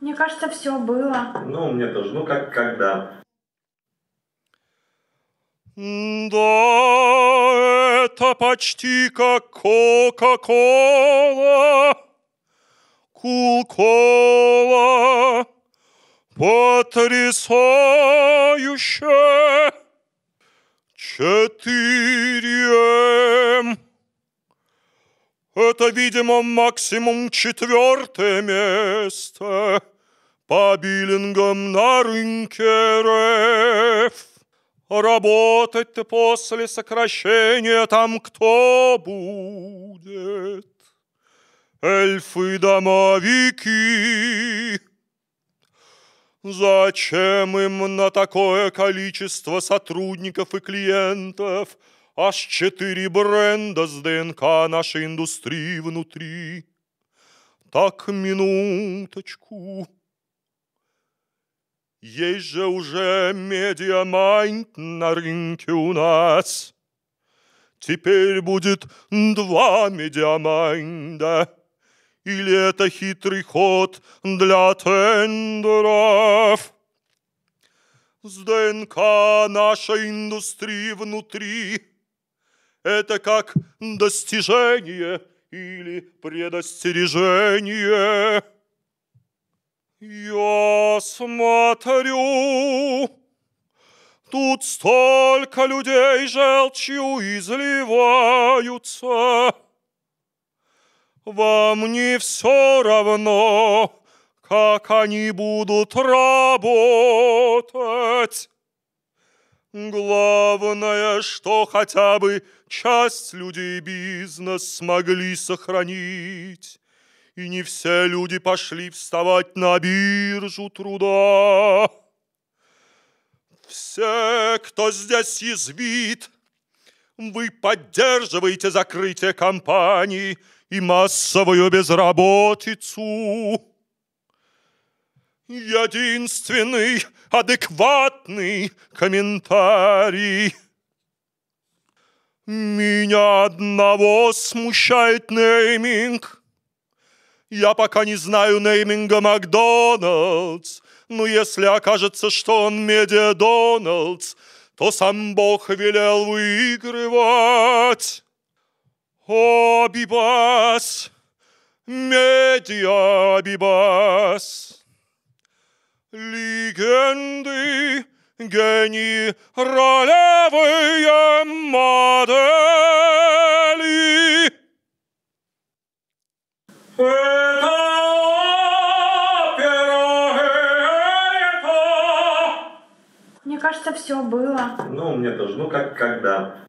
Мне кажется, все было. Ну, мне тоже. Ну, как когда. Да, это почти как Кока-Кола, Кул-Кола, потрясающе. Четыре. Это, видимо, максимум четвертое место по биллингам на рынке РФ. Работать-то после сокращения там кто будет? Эльфы-домовики. Зачем им на такое количество сотрудников и клиентов? Аж четыре бренда с ДНК нашей индустрии внутри. Так, минуточку. Есть же уже медиамайнд на рынке у нас. Теперь будет два медиамайнда. Или это хитрый ход для тендеров? С ДНК нашей индустрии внутри Это как достижение или предостережение. Я смотрю, тут столько людей желчью изливаются, вам не все равно, как они будут работать. Главное, что хотя бы часть людей бизнес смогли сохранить. И не все люди пошли вставать на биржу труда. Все, кто здесь язвит, вы поддерживаете закрытие компаний – и массовую безработицу. Единственный адекватный комментарий. Меня одного смущает нейминг. Я пока не знаю нейминга Макдональдс, но если окажется, что он медиа Дональдс, то сам Бог велел выигрывать abibas, media Легенды, гении, ролевые модели. Это опера, это... Мне кажется, все было. Ну, мне тоже. Ну, как когда.